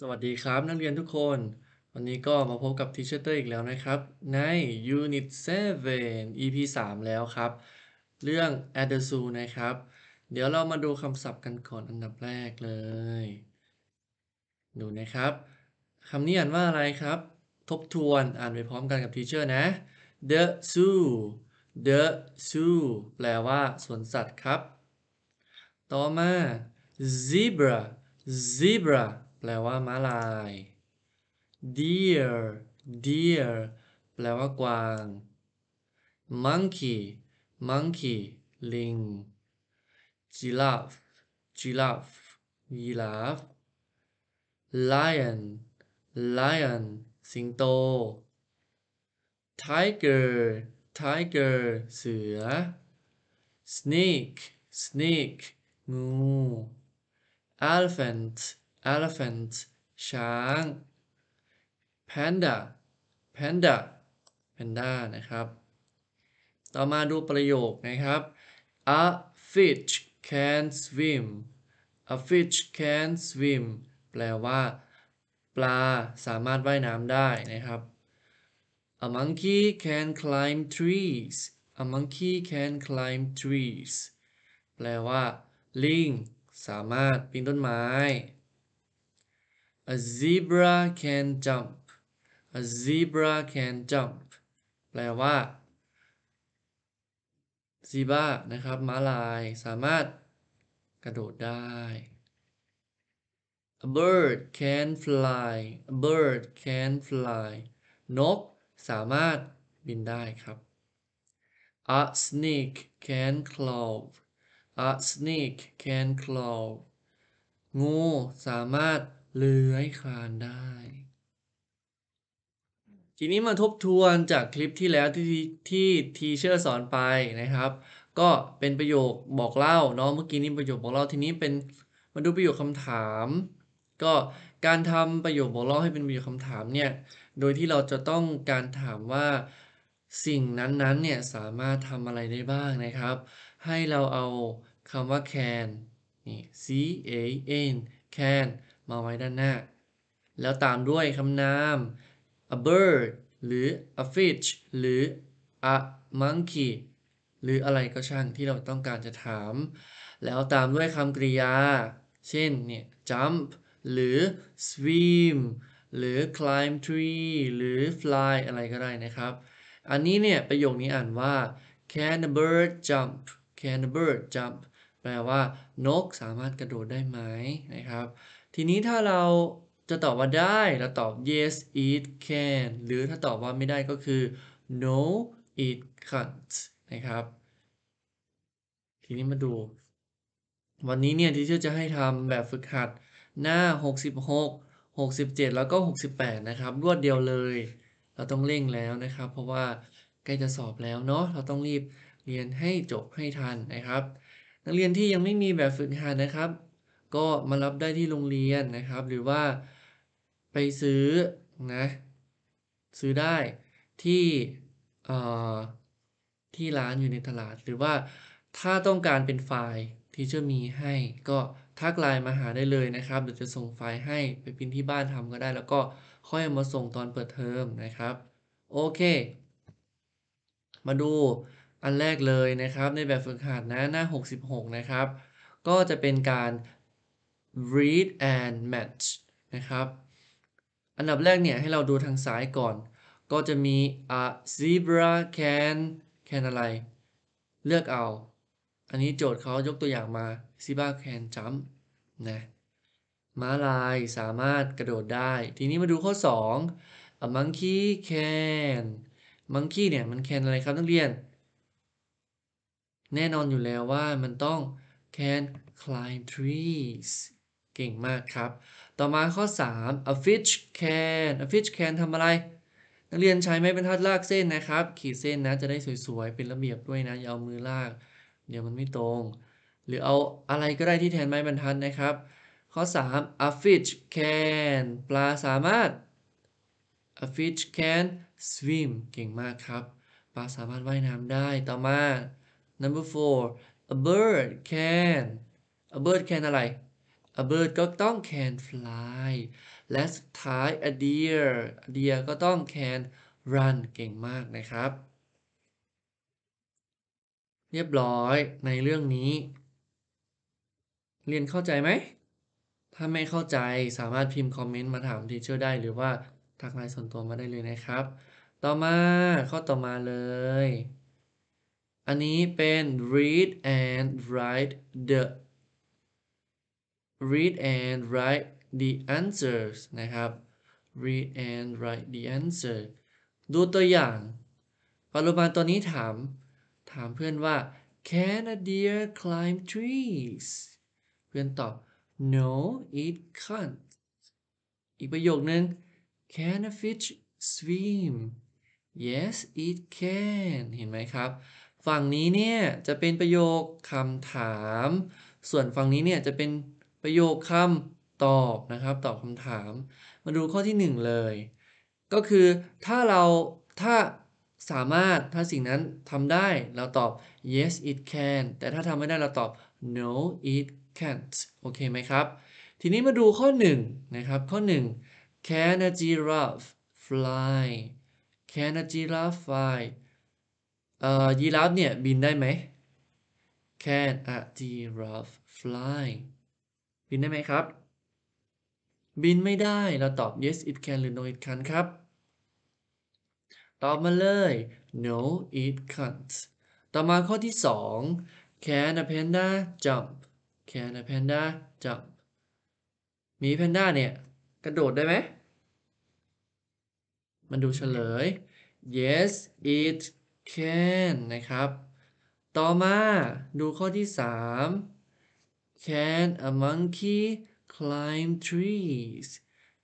สวัสดีครับนักเรียนทุกคน วันนี้ก็มาพบกับทีเชร์เตอร์อีกแล้วนะครับ ใน Unit 7 EP 3 แล้วครับ เรื่อง a d d e s u นะครับ เดี๋ยวเรามาดูคำศัพท์กันก่อนอันดับแรกเลย ดูนะครับคำนี้อ่านว่าอะไรครับ ทบทวนอ่านไปพร้อมกันกับทีเชอร์นะ the zoo the zoo แปลว่าสวนสัตว์ครับ ต่อมา zebra zebra แปลว่าม้าลาย deer deer แปลว่ากวาง monkey monkey ลิง giraffe giraffe ยีราฟ lion lion สิงโต tiger tiger เสือ snake snake งู elephant elephant ช้าง panda panda panda นะครับ ต่อมาดูประโยคนะครับ a fish can swim a fish can swim แปลว่า ปลาสามารถว่ายน้ำได้นะครับ a monkey can climb trees a monkey can climb trees แปลว่าลิงสามารถปีนต้นไม้ a zebra can jump a zebra can jump แปลว่าซีบ้านะครับ ม้าลาย สามารถกระโดดได้ a bird can fly a bird can fly นกสามารถบินได้ครับ a snake can crawl a snake can crawl งูสามารถเลื้อยคลานได้ ทีนี้มาทบทวนจากคลิปที่แล้วที่ที่ทีเชอร์สอนไปนะครับ ก็เป็นประโยคบอกเล่าเนาะ เมื่อกี้นี้ประโยคบอกเล่าทีนี้เป็นมาดูประโยคคำถาม ก็การทำประโยคบอกเล่าให้เป็นประโยคคำถามเนี่ย โดยที่เราจะต้องการถามว่าสิ่งนั้นๆเนี่ยสามารถทำอะไรได้บ้างนะครับ ให้เราเอาคำว่า can นี่ c a n can มาไว้ด้านหน้า แล้วตามด้วยคำนาม a bird หรือ a fish หรือ a monkey หรืออะไรก็ช่างที่เราต้องการจะถาม แล้วตามด้วยคำกริยา เช่น เนี่ย jump หรือ swim หรือ climb tree หรือ fly อะไรก็ได้นะครับ อันนี้เนี่ยประโยคนี้อ่านว่า can a bird jump can a bird jump แปลว่า นกสามารถกระโดดได้ไหมนะครับทีนี้ถ้าเราจะตอบว่าได้เราตอบ yes it can หรือถ้าตอบว่าไม่ได้ก็คือ no it can't นะครับ ทีนี้มาดู วันนี้เนี่ยที่เชื่อจะให้ทำแบบฝึกหัดหน้า 66 67 แล้วก็ 68 นะครับ รวดเดียวเลย เราต้องเร่งแล้วนะครับ เพราะว่าใกล้จะสอบแล้วเนาะเราต้องรีบเรียนให้จบให้ทันนะครับ นักเรียนที่ยังไม่มีแบบฝึกหัดนะครับก็มารับได้ที่โรงเรียนนะครับหรือว่า ไปซื้อนะซื้อได้ที่ที่ร้านอยู่ในตลาด หรือว่าถ้าต้องการเป็นไฟล์ที่จะมีให้ก็ทักไลน์มาหาได้เลยนะครับเดี๋ยวจะส่งไฟล์ให้ไปพิมพ์ที่บ้านทำก็ได้ แล้วก็ค่อยมาส่งตอนเปิดเทอมนะครับ โอเค มาดูอันแรกเลยนะครับในแบบฝึกหัดนะหน้า 66 นะครับ ก็จะเป็นการ read and match นะครับ อันดับแรกเนี่ยให้เราดูทางซ้ายก่อน ก็จะมี a zebra can can อะไร เลือกเอา อันนี้โจทย์เขายกตัวอย่างมา zebra can jump นะ ม้าลายสามารถกระโดดได้ ทีนี้มาดูข้อ2 a monkey can monkey เนี่ยมัน can อะไรครับนักเรียน แน่นอนอยู่แล้วว่ามันต้อง can climb trees เก่งมากครับ ต่อมาข้อ 3 a fish can a fish can ทำอะไร นักเรียนใช้ไม้บรรทัดลากเส้นนะครับ ขีดเส้นนะจะได้สวยๆ เป็นระเบียบด้วยนะ อย่าเอามือลาก เดี๋ยวมันไม่ตรง หรือเอาอะไรก็ได้ที่แทนไม้บรรทัดนะครับ ข้อ 3 a fish can ปลาสามารถ a fish can swim เก่งมากครับ ปลาสามารถว่ายน้ำได้ ต่อมา number four a bird can a bird can อะไร a bird ก็ต้อง can fly และสุดท้าย a deer a deer ก็ต้อง can run เก่งมากนะครับ เรียบร้อยในเรื่องนี้ เรียนเข้าใจไหม ถ้าไม่เข้าใจสามารถพิมพ์คอมเมนต์มาถามทีเชอร์ได้หรือว่าทักไลน์ส่วนตัวมาได้เลยนะครับ ต่อมาข้อต่อมาเลย อันนี้เป็น read and write the read and write the answers นะครับ read and write the answer ดูตัวอย่าง ปรุมาตัวนี้ถาม ถามเพื่อนว่า can a deer climb trees เพื่อนตอบ no it can't อีกประโยคนึง can a fish swim yes it can เห็นไหมครับ ฝั่งนี้เนี่ย จะเป็นประโยคคำถาม ส่วนฝั่งนี้เนี่ยจะเป็นประโยคคำตอบนะครับ ตอบคำถามมาดูข้อที่ 1 เลย ก็คือถ้าเรา ถ้าสามารถถ้าสิ่งนั้นทำได้ เราตอบ yes it can แต่ถ้าทำไม่ได้เราตอบ no it can't โอเคไหมครับ ทีนี้มาดูข้อ 1 นะครับ ข้อ 1 can a giraffe fly can a giraffe fly เอ่อยีราฟเนี่ย บินได้ไหม can a giraffe fly บินได้ไหมครับ บินไม่ได้ เราตอบ yes it can หรือ no it c a n ครับ ตอบมาเลย no it can't ต่อมาข้อที่ 2 can a panda jump can a panda jump มีแพนด้าเนี่ย กระโดดได้ไหม มันดูเฉลย yes it can นะครับ ต่อมาดูข้อที่ 3 Can a monkey climb trees?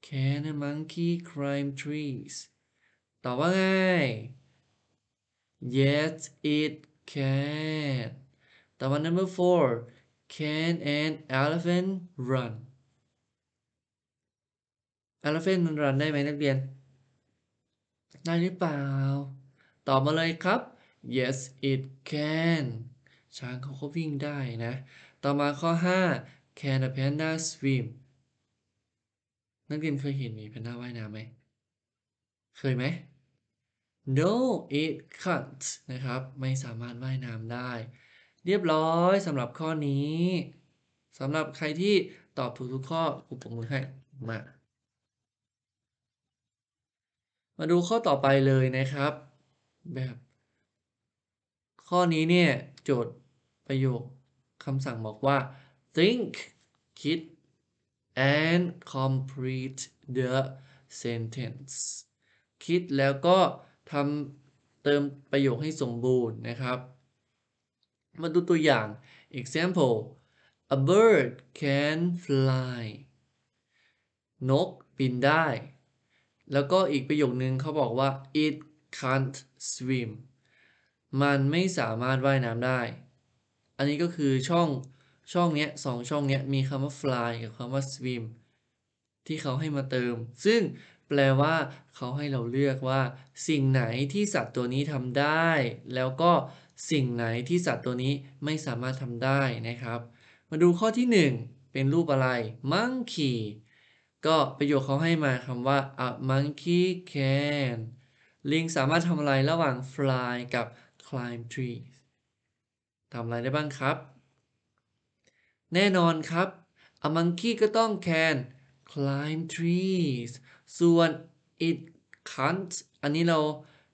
Can a monkey climb trees? ตอบว่าไง Yes it can ตอบว่า number four Can an elephant run? elephant มันรันได้ไหมนักเรียน ได้หรือเปล่า ตอบมาเลยครับ yes it can ช้างเขาก็วิ่งได้นะต่อมาข้อ 5 Can a panda swim นักเรียนเคยเห็นมีแพนด้าว่ายน้ำไหมเคยไหม No it can't นะครับไม่สามารถว่ายน้ำได้ เรียบร้อยสำหรับข้อนี้สำหรับใครที่ตอบถูกทุกข้อครูปรบมือให้มา มาดูข้อต่อไปเลยนะครับ แบบ ข้อนี้เนี่ยโจทย์ประโยคคำสั่งบอกว่า think คิด and complete the sentence คิดแล้วก็ทำเติมประโยคให้สมบูรณ์นะครับ มาดูตัวอย่าง example a bird can fly นกบินได้ แล้วก็อีกประโยคนึงเขาบอกว่า it can't swim มันไม่สามารถว่ายน้ำได้อันนี้ก็คือช่องช่องเนี้ยสองช่องเนี้ยมีคำว่า fly กับคำว่า swim ที่เขาให้มาเติม ซึ่งแปลว่าเขาให้เราเลือกว่า สิ่งไหนที่สัตว์ตัวนี้ทำได้ แล้วก็สิ่งไหนที่สัตว์ตัวนี้ไม่สามารถทำได้นะครับ มาดูข้อที่ 1 เป็นรูปอะไร monkey ก็ประโยคเขาให้มาคำว่า a monkey can ลิงสามารถทำอะไรระหว่าง fly กับ climb tree ทำอะไรได้บ้างครับ แน่นอนครับ a monkey ก็ต้อง can climb trees ส่วน it can't อันนี้เรา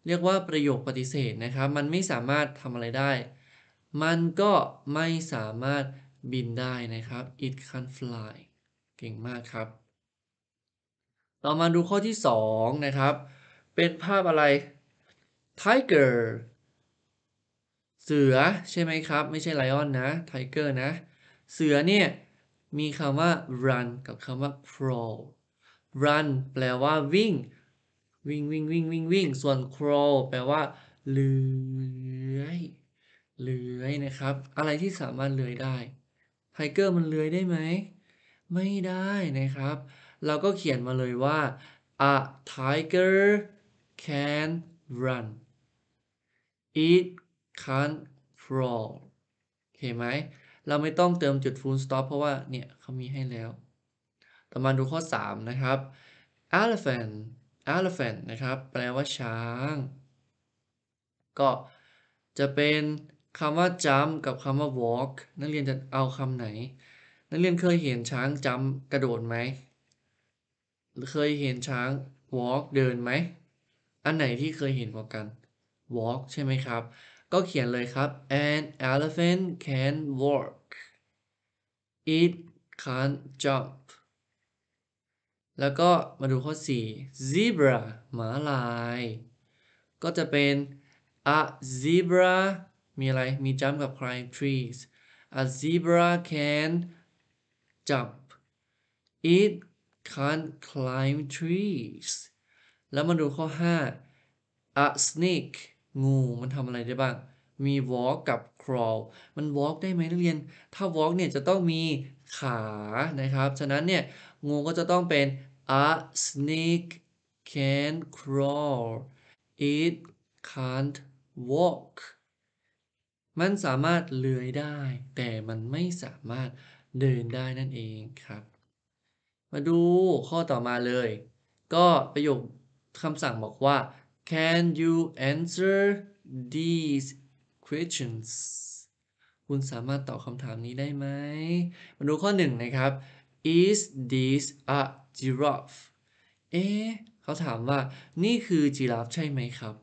เรียกว่าประโยคปฏิเสธนะครับ มันไม่สามารถทำอะไรได้ มันก็ไม่สามารถบินได้นะครับ it can't fly เก่งมากครับ ต่อมาดูข้อที่2นะครับเป็นภาพอะไร tiger เสือใช่ไหมครับ ไม่ใช่ไลออนนะไทเกอร์นะ เสือเนี่ย มีคำว่า run กับคำว่า crawl run แปลว่าวิ่งวิ่งวิ่งวิ่งวิ่งวิ่งส่วน crawl แปลว่าเลื้อยเลื้อยนะครับ อะไรที่สามารถเลื้อยได้ไทเกอร์มันเลื้อยได้ไหมไม่ได้นะครับ เราก็เขียนมาเลยว่า a tiger can run it can't crawl โอเคไหม เราไม่ต้องเติมจุด full stop เพราะว่าเนี่ยเขามีให้แล้วต่อมาดูข้อ 3 นะครับ elephant elephant นะครับ แปลว่าช้าง ก็จะเป็นคำว่า jump กับคำว่า walk นักเรียนจะเอาคำไหน นักเรียนเคยเห็นช้าง jump กระโดดไหม เคยเห็นช้าง walk เดินไหม อันไหนที่เคยเห็นกว่ากัน walk ใช่ไหมครับก็เขียนเลยครับ an elephant can walk it can't jump แล้วก็มาดูข้อ 4 zebra หมาลาย ก็จะเป็น a zebra มีอะไรมีจัมกับใคร trees a zebra can jump it can't climb trees แล้วมาดูข้อ 5 a snake งูมันทำอะไรได้บ้าง มี walk กับ crawl มัน walk ได้ไหมนักเรียน ถ้า walk เนี่ยจะต้องมีขานะครับ ฉะนั้นเนี่ยงูก็จะต้องเป็น a snake can crawl it can't walk มันสามารถเลื้อยได้ แต่มันไม่สามารถเดินได้นั่นเองครับ มาดูข้อต่อมาเลย ก็ประโยคคำสั่งบอกว่า Can you answer these questions คุณสามารถตอบคำถามนี้ได้ไหม มาดูข้อหนึ่งนะครับ Is this a giraffe เอ๊ะ เขาถามว่า นี่คือจิราฟใช่ไหมครับ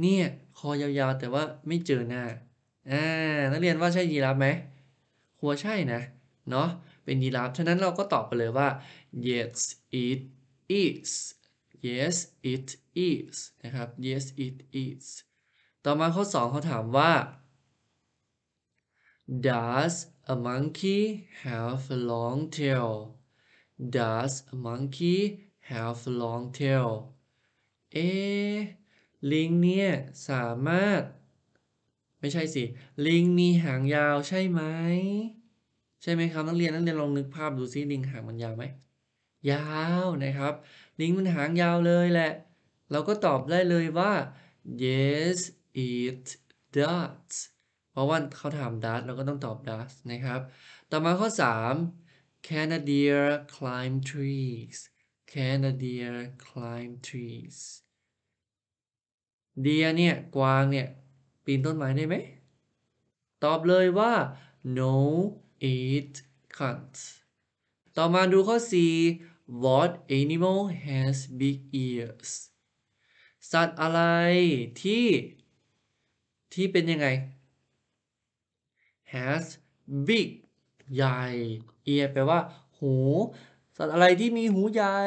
เนี่ยคอยาวๆแต่ว่าไม่เจอหน้าอ่านักเรียนว่าใช่จิราฟไหมหัวใช่นะ เนาะเป็นยีราฟ ฉะนั้นเราก็ตอบไปเลยว่า yes it is yes it is นะครับ yes it is ต่อมาข้อ2เขาถามว่า does a monkey have a long tail does a monkey have a long tail เอ๊ลิงเนี่ย สามารถไม่ใช่สิ ลิงมีหางยาวใช่ไหม ใช่ไหมครับนักเรียนนักเรียนลองนึกภาพดูซิลิงหางมันยาวไหมยาวนะครับ ลิงมันหางยาวเลยแหละ เราก็ตอบได้เลยว่า yes it does เพราะว่าเขาถาม does เราก็ต้องตอบ does นะครับต่อมาข้อ 3 can a deer climb trees can a deer climb trees เดียเนี่ยกวางเนี่ย ปีนต้นไม้ได้ไหมตอบเลยว่า no it can't ต่อมาดูข้อ 4 What animal has big ears สัตว์อะไรที่ที่เป็นยังไง has big ใหญ่ ear แปลว่า หู สัตว์อะไรที่มีหูใหญ่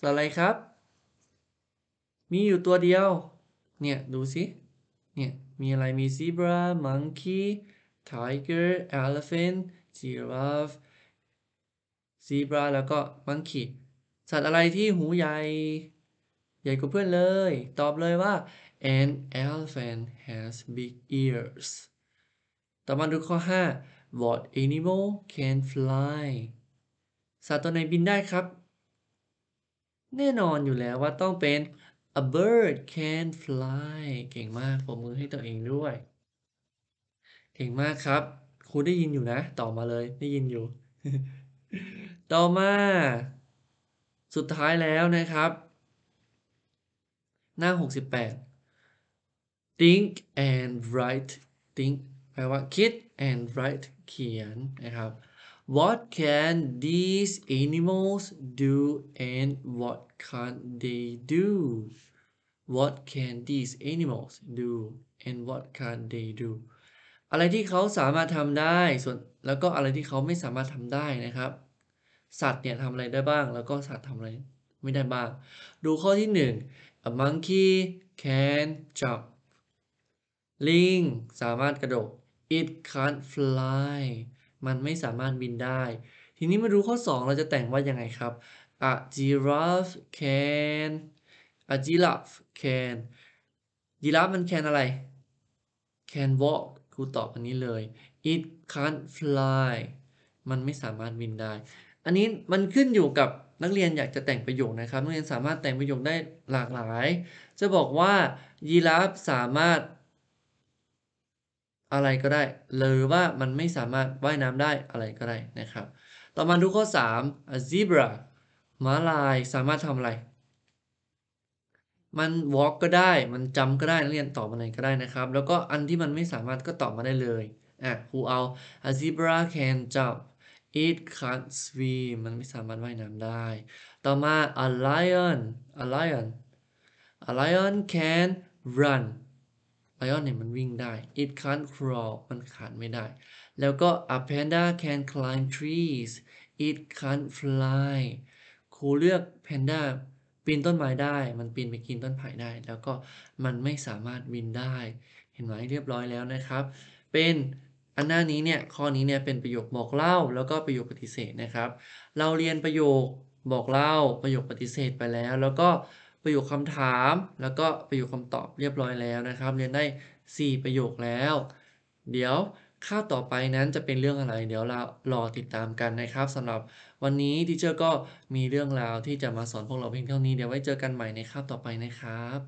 สัตว์อะไรครับ มีอยู่ตัวเดียว เนี่ย ดูสิ เนี่ย มีอะไร มี zebra monkey tiger elephant giraffe ซีบราแล้วก็มังคีสัตว์อะไรที่หูใหญ่ ใหญ่กว่าเพื่อนเลย ตอบเลยว่า an elephant has big ears ต่อมาดูข้อ 5 what animal can fly สัตว์ตัวไหนบินได้ครับ แน่นอนอยู่แล้วว่าต้องเป็น a bird can fly เก่งมากปรบมือให้ตัวเองด้วย เก่งมากครับครูได้ยินอยู่นะ ต่อมาเลยได้ยินอยู่ต่อมา สุดท้ายแล้วนะครับ หน้า 68 think and write think แปลว่าคิด and write เขียนนะครับ what can these animals do and what can't they do what can these animals do and what can't they do อะไรที่เขาสามารถทำได้ส่วนแล้วก็อะไรที่เขาไม่สามารถทำได้นะครับสัตว์เนี่ยทำอะไรได้บ้าง แล้วก็สัตว์ทำอะไรไม่ได้บ้าง ดูข้อที่1 a monkey can jump ลิงสามารถกระโดด it can't fly มันไม่สามารถบินได้ ทีนี้มาดูข้อ 2 เราจะแต่งว่ายังไงครับ a giraffe can a giraffe can ยีราฟมัน can อะไร can walk ครูตอบอันนี้เลย it can't fly มันไม่สามารถบินได้อันนี้มันขึ้นอยู่กับนักเรียนอยากจะแต่งประโยคนะครับนักเรียนสามารถแต่งประโยคได้หลากหลาย จะบอกว่ายีราฟสามารถอะไรก็ได้หรือว่ามันไม่สามารถว่ายน้ำได้อะไรก็ได้นะครับต่อมาดูข้อ3ม zebra ม้าลายสามารถทำอะไร มัน walk ก็ได้มันจำก็ได้นักเรียนตอบอะไรก็ได้นะครับแล้วก็อันที่มันไม่สามารถก็ตอบมาได้เลยอ่ะครูเอา a zebra can jump it can't swim มันไม่สามารถว่ายน้ำได้ ต่อมา a lion a lion a lion can run ไลออนเนี่ยมันวิ่งได้ it can't crawl มันขาดไม่ได้ แล้วก็ a panda can climb trees it can't fly ครูเลือก panda ปีนต้นไม้ได้ มันปีนไปกินต้นไผ่ได้ แล้วก็มันไม่สามารถบินได้ เห็นไหมเรียบร้อยแล้วนะครับ เป็นอันหน้านี้เนี่ยข้อนี้เนี่ยเป็นประโยคบอกเล่า แล้วก็ประโยคปฏิเสธนะครับ เราเรียนประโยคบอกเล่า ประโยคปฏิเสธไปแล้ว แล้วก็ประโยคคำถามแล้วก็ประโยคคำตอบเรียบร้อยแล้วนะครับ เรียนได้ 4 ประโยคแล้ว เดี๋ยวค่าต่อไปนั้นจะเป็นเรื่องอะไร เดี๋ยวเรารอติดตามกันนะครับสำหรับวันนี้ทีเจอร์ก็มีเรื่องราวที่จะมาสอนพวกเราเพียงเท่านี้เดี๋ยวไว้เจอกันใหม่ในคาบต่อไปนะครับ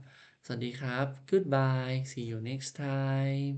สวัสดีครับ goodbye see you next time